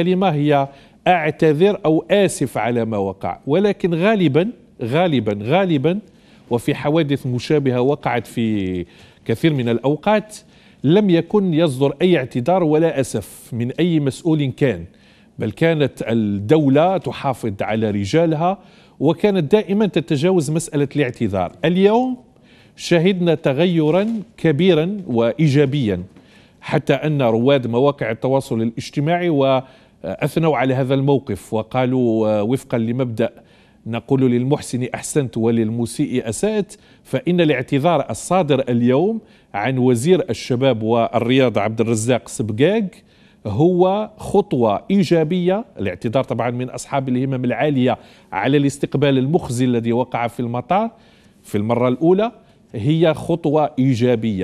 كلمة هي أعتذر أو آسف على ما وقع ولكن غالبا غالبا غالبا وفي حوادث مشابهة وقعت في كثير من الأوقات لم يكن يصدر أي اعتذار ولا أسف من أي مسؤول كان بل كانت الدولة تحافظ على رجالها وكانت دائما تتجاوز مسألة الاعتذار اليوم شهدنا تغيرا كبيرا وإيجابيا حتى أن رواد مواقع التواصل الاجتماعي و آه، أثنوا على هذا الموقف وقالوا آه، وفقا لمبدأ نقول للمحسن أحسنت وللمسيء أسأت فإن الاعتذار الصادر اليوم عن وزير الشباب والرياضة عبد الرزاق سبقاق هو خطوة إيجابية الاعتذار طبعا من أصحاب الهمم العالية على الاستقبال المخزي الذي وقع في المطار في المرة الأولى هي خطوة إيجابية